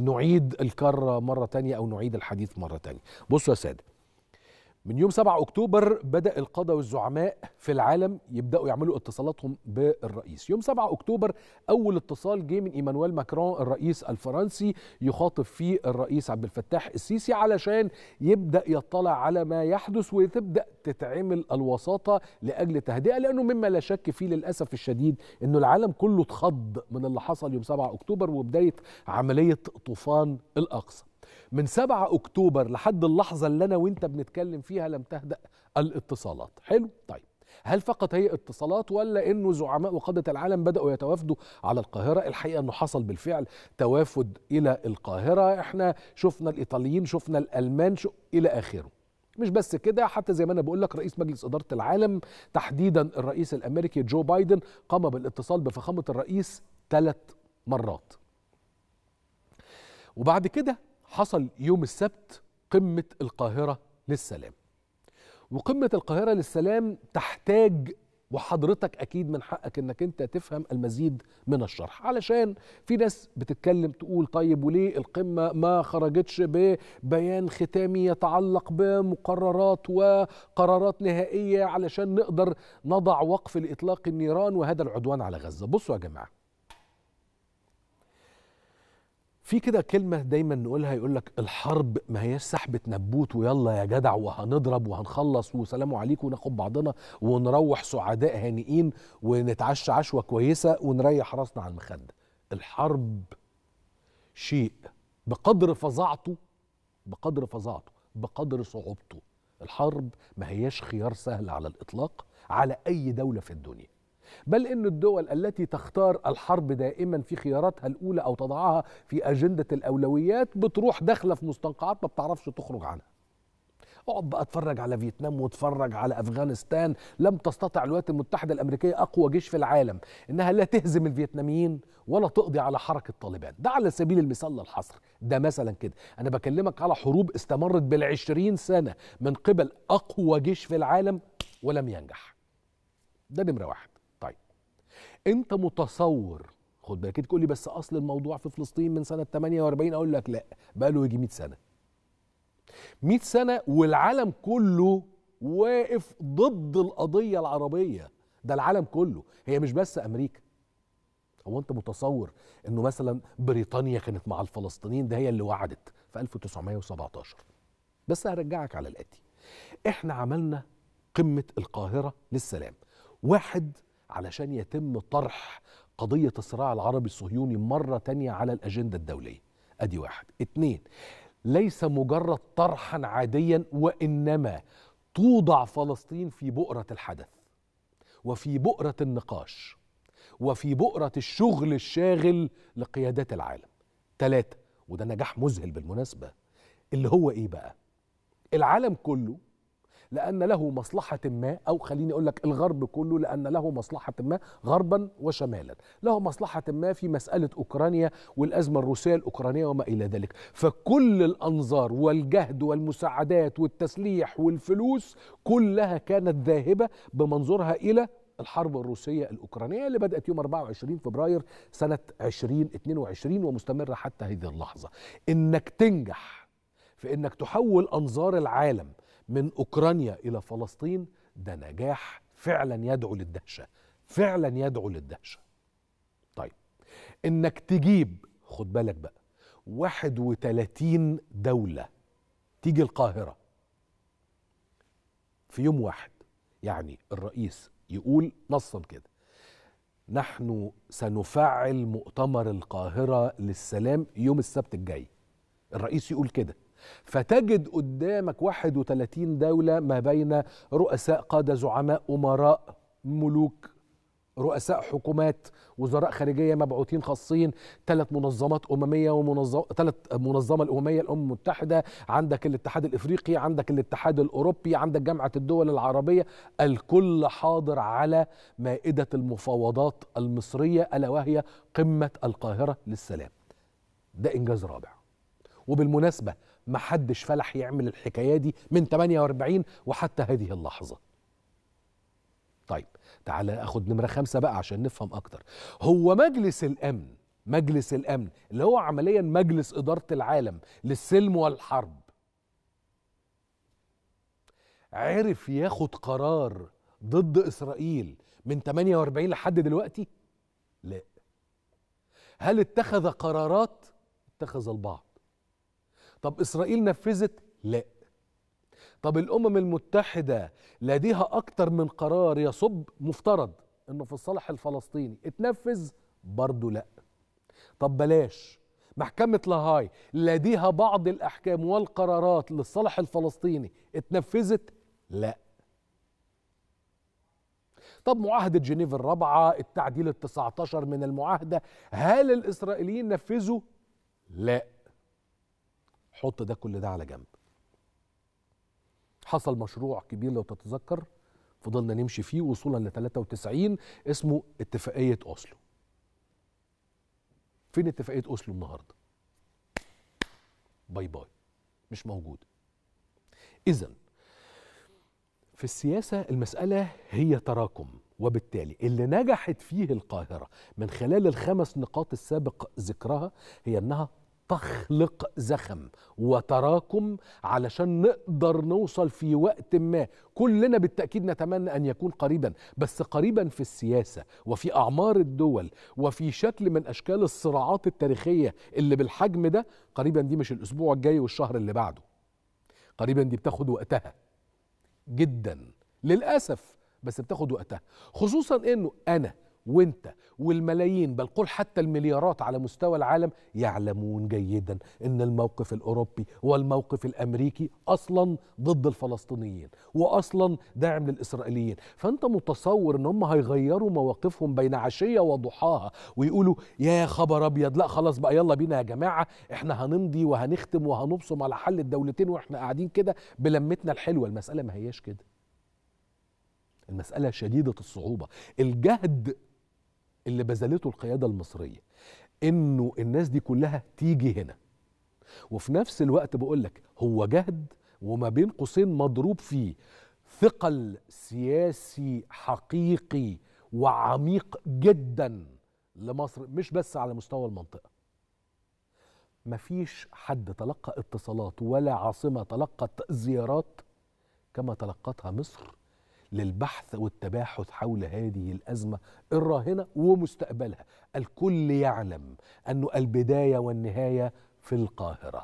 نعيد الكرة مرة تانية أو نعيد الحديث مرة تانية بصوا يا سادة من يوم 7 أكتوبر بدأ القادة والزعماء في العالم يبدأوا يعملوا اتصالاتهم بالرئيس يوم 7 أكتوبر أول اتصال جه من إيمانويل ماكرون الرئيس الفرنسي يخاطب فيه الرئيس عبد الفتاح السيسي علشان يبدأ يطلع على ما يحدث وتبدأ تتعمل الوساطة لأجل تهدئة لأنه مما لا شك فيه للأسف الشديد أنه العالم كله اتخض من اللي حصل يوم 7 أكتوبر وبداية عملية طوفان الأقصى من 7 اكتوبر لحد اللحظه اللي انا وانت بنتكلم فيها لم تهدا الاتصالات حلو طيب هل فقط هي اتصالات ولا انه زعماء وقاده العالم بداوا يتوافدوا على القاهره الحقيقه انه حصل بالفعل توافد الى القاهره احنا شفنا الايطاليين شفنا الالمان شو الى اخره مش بس كده حتى زي ما انا بقول لك رئيس مجلس اداره العالم تحديدا الرئيس الامريكي جو بايدن قام بالاتصال بفخامه الرئيس ثلاث مرات وبعد كده حصل يوم السبت قمة القاهرة للسلام وقمة القاهرة للسلام تحتاج وحضرتك أكيد من حقك أنك أنت تفهم المزيد من الشرح علشان في ناس بتتكلم تقول طيب وليه القمة ما خرجتش ببيان ختامي يتعلق بمقررات وقرارات نهائية علشان نقدر نضع وقف لإطلاق النيران وهذا العدوان على غزة بصوا يا جماعة في كده كلمة دايما نقولها يقول لك الحرب ما هياش سحبة نبوت ويلا يا جدع وهنضرب وهنخلص وسلام عليكم وناخد بعضنا ونروح سعداء هانئين ونتعشى عشوة كويسة ونريح راسنا على المخدة. الحرب شيء بقدر فظاعته بقدر فظاعته بقدر صعوبته الحرب ما هياش خيار سهل على الإطلاق على أي دولة في الدنيا بل أن الدول التي تختار الحرب دائما في خياراتها الأولى أو تضعها في أجندة الأولويات بتروح داخلة في مستنقعات ما بتعرفش تخرج عنها اقعد بقى اتفرج على فيتنام واتفرج على افغانستان لم تستطع الولايات المتحده الامريكيه اقوى جيش في العالم انها لا تهزم الفيتناميين ولا تقضي على حركه طالبان ده على سبيل المثال للحصر ده مثلا كده انا بكلمك على حروب استمرت بالعشرين سنه من قبل اقوى جيش في العالم ولم ينجح ده نمره واحد انت متصور خد بالك تقول لي بس اصل الموضوع في فلسطين من سنه 48 اقول لك لا بقى له يجي 100 سنه 100 سنه والعالم كله واقف ضد القضيه العربيه ده العالم كله هي مش بس امريكا هو انت متصور انه مثلا بريطانيا كانت مع الفلسطينيين ده هي اللي وعدت في 1917 بس هرجعك على الاتي احنا عملنا قمه القاهره للسلام واحد علشان يتم طرح قضية الصراع العربي الصهيوني مرة تانية على الأجندة الدولية أدي واحد اتنين ليس مجرد طرحا عاديا وإنما توضع فلسطين في بؤرة الحدث وفي بؤرة النقاش وفي بؤرة الشغل الشاغل لقيادات العالم ثلاثة وده نجاح مذهل بالمناسبة اللي هو إيه بقى العالم كله لأن له مصلحة ما أو خليني أقول لك الغرب كله لأن له مصلحة ما غربا وشمالا له مصلحة ما في مسألة أوكرانيا والأزمة الروسية الأوكرانية وما إلى ذلك فكل الأنظار والجهد والمساعدات والتسليح والفلوس كلها كانت ذاهبة بمنظورها إلى الحرب الروسية الأوكرانية اللي بدأت يوم 24 فبراير سنة 2022 ومستمرة حتى هذه اللحظة إنك تنجح في إنك تحول أنظار العالم من اوكرانيا الى فلسطين ده نجاح فعلا يدعو للدهشه فعلا يدعو للدهشه طيب انك تجيب خد بالك بقى 31 دوله تيجي القاهره في يوم واحد يعني الرئيس يقول نصا كده نحن سنفعل مؤتمر القاهره للسلام يوم السبت الجاي الرئيس يقول كده فتجد قدامك 31 دولة ما بين رؤساء قادة زعماء أمراء ملوك رؤساء حكومات وزراء خارجيه مبعوثين خاصين ثلاث منظمات امميه ثلاث ثلاث منظمه الامميه الامم المتحده عندك الاتحاد الافريقي عندك الاتحاد الاوروبي عندك جامعه الدول العربيه الكل حاضر على مائده المفاوضات المصريه الا وهي قمه القاهره للسلام ده انجاز رابع وبالمناسبه محدش فلح يعمل الحكايه دي من 48 وحتى هذه اللحظه طيب تعالى اخد نمره خمسة بقى عشان نفهم اكتر هو مجلس الامن مجلس الامن اللي هو عمليا مجلس اداره العالم للسلم والحرب عرف ياخد قرار ضد اسرائيل من 48 لحد دلوقتي لا هل اتخذ قرارات اتخذ البعض طب إسرائيل نفذت؟ لا طب الأمم المتحدة لديها أكتر من قرار يصب مفترض أنه في الصالح الفلسطيني اتنفذ؟ برضه لا طب بلاش محكمة لاهاي لديها بعض الأحكام والقرارات للصالح الفلسطيني اتنفذت؟ لا طب معاهدة جنيف الرابعة التعديل التسعتاشر من المعاهدة هل الإسرائيليين نفذوا؟ لا حط ده كل ده على جنب حصل مشروع كبير لو تتذكر فضلنا نمشي فيه وصولا ل 93 اسمه اتفاقيه اوسلو فين اتفاقيه اوسلو النهارده باي باي مش موجوده اذا في السياسه المساله هي تراكم وبالتالي اللي نجحت فيه القاهره من خلال الخمس نقاط السابق ذكرها هي انها تخلق زخم وتراكم علشان نقدر نوصل في وقت ما كلنا بالتأكيد نتمنى أن يكون قريبا بس قريبا في السياسة وفي أعمار الدول وفي شكل من أشكال الصراعات التاريخية اللي بالحجم ده قريبا دي مش الأسبوع الجاي والشهر اللي بعده قريبا دي بتاخد وقتها جدا للأسف بس بتاخد وقتها خصوصا أنه أنا وانت والملايين بل قل حتى المليارات على مستوى العالم يعلمون جيدا ان الموقف الاوروبي والموقف الامريكي اصلا ضد الفلسطينيين واصلا داعم للاسرائيليين فانت متصور ان هم هيغيروا مواقفهم بين عشيه وضحاها ويقولوا يا خبر ابيض لا خلاص بقى يلا بينا يا جماعه احنا هنمضي وهنختم وهنبصم على حل الدولتين واحنا قاعدين كده بلمتنا الحلوه المساله ما هياش كده المسألة شديدة الصعوبة الجهد اللي بذلته القياده المصريه انه الناس دي كلها تيجي هنا وفي نفس الوقت بقول لك هو جهد وما بين قوسين مضروب فيه ثقل سياسي حقيقي وعميق جدا لمصر مش بس على مستوى المنطقه مفيش حد تلقى اتصالات ولا عاصمه تلقت زيارات كما تلقتها مصر للبحث والتباحث حول هذه الازمه الراهنه ومستقبلها الكل يعلم ان البدايه والنهايه في القاهره